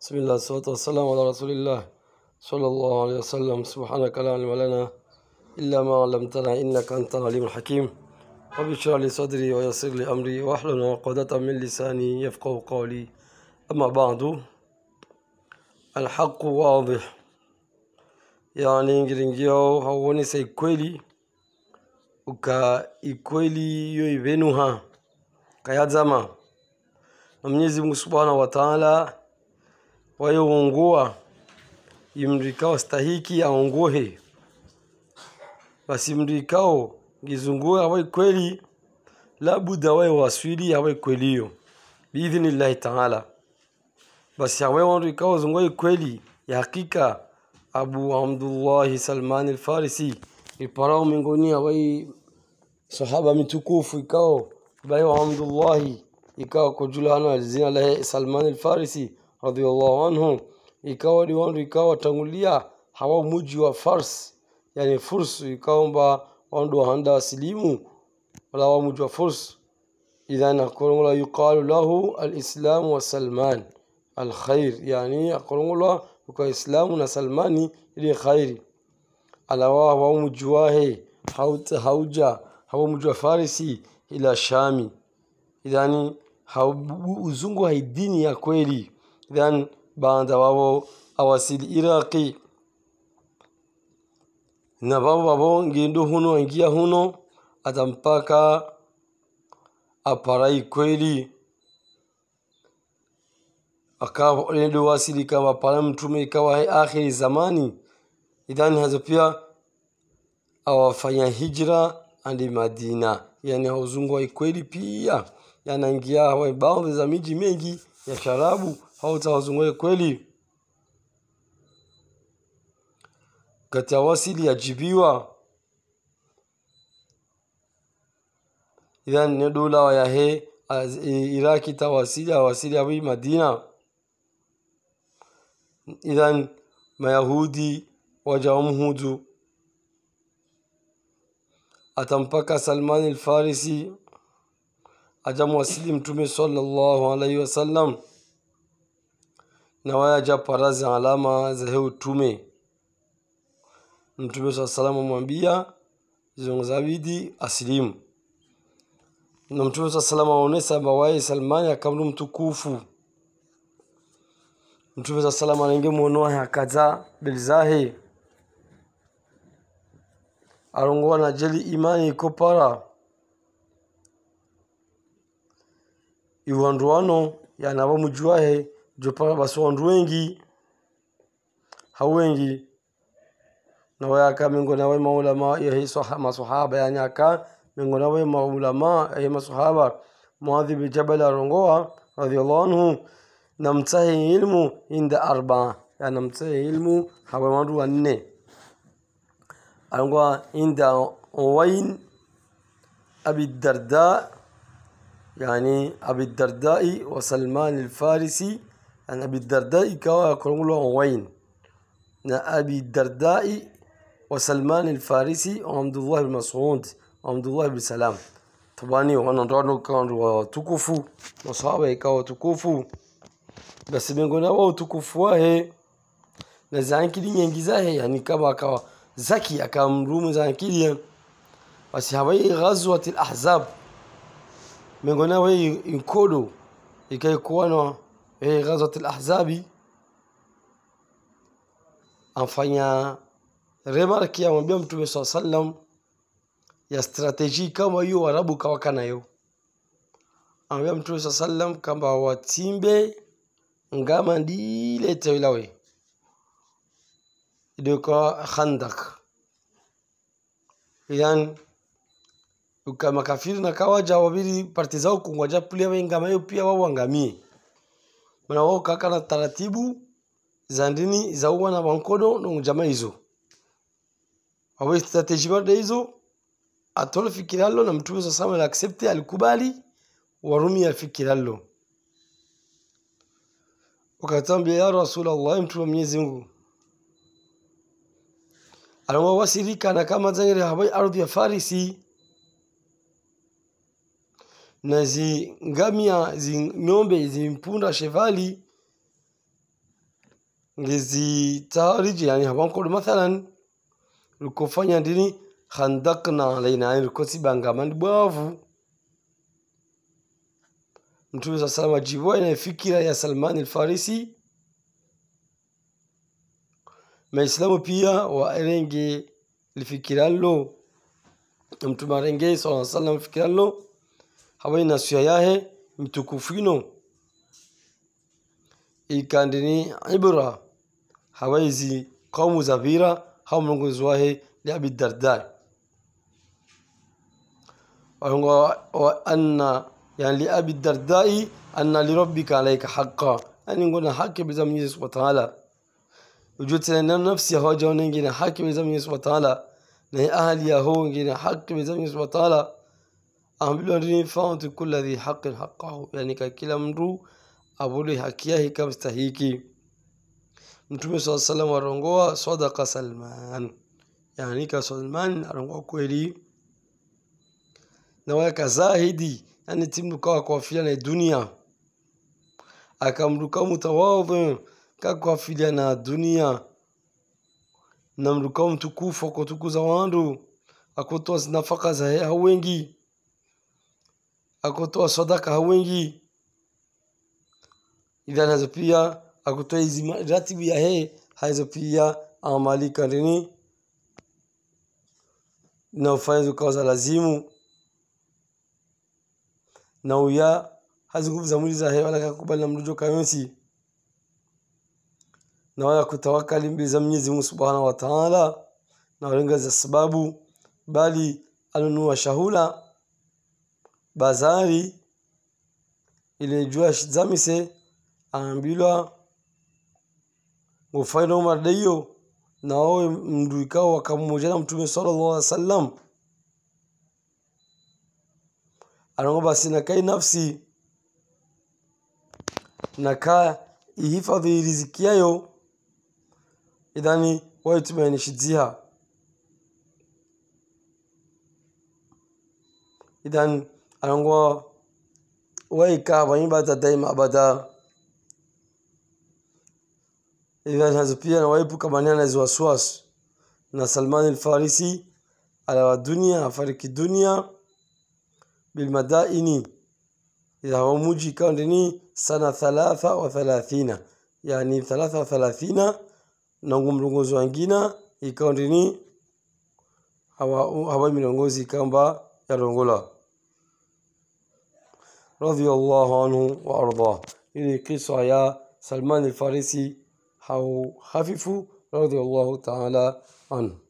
بسم الله والصلاة والسلام على رسول الله صلى الله عليه وسلم سبحانك لا علم لنا إلا ما علمتنا إنك أنت العليم الحكيم رب اشرح لي صدري ويسر لي أمري واحلل عقدة من لساني يفقه قولي أما بعد الحق واضح يعني ngiringi yao hauonesa كويلي وكا إكويلي iyo ivenuha كيات زمان mwenyezi mungu وتعالى wayoungua imrikao stahiki aongohe basi mrikao ngizungue awe kweli labuda wawe waswili awe kweliyo biidhnillahi taala basi awe wanrikao zungue kweli ya hakika abu abdullahi salmani lfarisi iparao mingoni awai sahaba mitukufu ikao bai wa abdullahi ikao kujulana jina lahe salmani lfarisi رضي الله عنهم ikawa diwani ikawa tangulia hawa muji wa يعني فرس furs ikaomba ondo handa asilimu wala wa muji wa furs اذا اقول يقال له الاسلام وسلمان الخير يعني اقول له اسلام وسلمان لي خير على وا وا مجواه حوت حوجا هو مجوا فارسي الى شامي اذا هو ازungu هي دين يا كويلي then baanda wabo awasili iraqi na babo babo ngindu huno ingia huno hata mpaka aparai kweli akaendo wasili kama para mtume ikawa akhiri zamani idhani hazo pia awafanya hijra andi madina yani hauzungu waikweli pia yanaingia baadhi za miji mengi ya sharabu hautahuzunguka kweli katika wasi iliyajibiwa idha yaani ne dola yaani wa iraki ta wasili awasili awi madina idhan mayahudi wajawamhudu atampaka salmani lfarisi ajamwasili mtume sallallahu alaihi wasallam nawaacha farasi alama za heo tume mtume saa salam amwambia zongzabidi asilimu na mtume saa salam aonesa mawaye salmani akamru mtukufu mtume saa salam mwonoahe akaza beli zahe na jeli imani iko para iwanduano yanava mujuahe jopaka basondu wengi hawengi nawayaka mingo nawe maulama yahi masahaba yanyaka mingo nawe maulama yahi masahaba muadhi bin jabal arongoa radiallahu anhu namsahi ilmu inda arbaa yanamsahi ilmu hawe wandu wanne arongoa inda owain abi darda يعني أبي الدرداء وسلمان الفارسي أنا بالدردائي كوا يقولون وين نا أبي الدردائي وسلمان الفارسي وعمد الله المسعود وعمد الله بالسلام طباني وانا رانو كان وتكفو مصابي كوا تكفو بس بنقول له وتكفوا هي نزعن كده ينجزا هي يعني كبا كوا زكي أكام روم زعن كده بس هواي غزوة الأحزاب بنقول له وين يكولو يكاي كوانو eh, Ghazwat al-Ahzabi amfanya remarki amwambia Mtume saa sallam ya strateji kama hiyo Waarabu kawaka nayo, amwambia Mtume saa sallam kamba watimbe ngama ndile tawilawe idoka Khandak yani ukamakafiri na kawaja wabili parti zao kungoja plia ngama hiyo pia wao wangamie kaka na taratibu za ndini za uwa na bankodo na jamaa hizo awe strategy baada hizo fikiralo na mtume sasa sana accept alikubali warumi ya fikiralo wakatambia ya rasulullah mtume mwenyezi Mungu alikuwa wasirika na kama zangere habai ardhi ya Farisi na zingamia zing'ombe zimpunda shevali tariji yani habankodo mathalan lukofanya ndini khandakna alaina yani likosibangamani bwavu mtume saa salama ajibua ina fikira ya salmani alfarisi maislamu pia waarenge lifikiralo mtume arenge saa salam fikiranlo hawai hawainasio yahe mitukufino ikandini ibra hawaizi qaumu zabira hau mlongozi wahe liabi dardai wahunga wa anna yani liabi dardai anna lirabbika alaika haka yani ngona haki biza mwenyezi subhanahu wa ta'ala وجود سنن نفسي هو جون إنجينا حق بزمن سبحانه وتعالى نهي أهل يهو إنجينا حق بزمن سبحانه وتعالى ambiwa kula dhi haqin haqahu, yani ka kila mndu abule haki yake kama stahiki. Mtume swalla salam arongoa sadaqa Salman, yani ka Salman arongoa kweli na waka zahidi, yani timdu kawa kuafiliana dunia akamruka mutawadhi kakuafiliana dunia na mruka mtukufu akotukuza wandu akotoa nafaka za hao wengi akutoa sadaka ila idanazo pia akutoa hizi ratibu ya hee haizo pia amali kandini na ufanye zikawa za lazimu na uya hazi nguvu za mwili za hewa laka kubali na mdujo kayonsi na wala kutawakali mbili za mnyezi Mungu subhana wa Ta'ala na walenga za sababu bali anunua shahula bazari ilejua zamise aambilwa mufaida umar daiyo naowe mndu ikawa wakamwojana mtume sallallahu alaihi wasallam anango basi nakai nafsi naka ihifadhi riziki yayo idhani waitumanishidziha idhani alikuwa waika waimba tadaima abada hivyo pia na waepuka maneno ya wasiwasi na Salman al-Farisi ala dunia afariki dunia bilmadaini ila wa muji ikawa ndini sana thalatha yani thalatha na thalathina nangu mlongozi wangina hawa, hawa kamba ikamba rongola رضي الله عنه وأرضاه إلي قصة يا سلمان الفارسي حو خفيف رضي الله تعالى عنه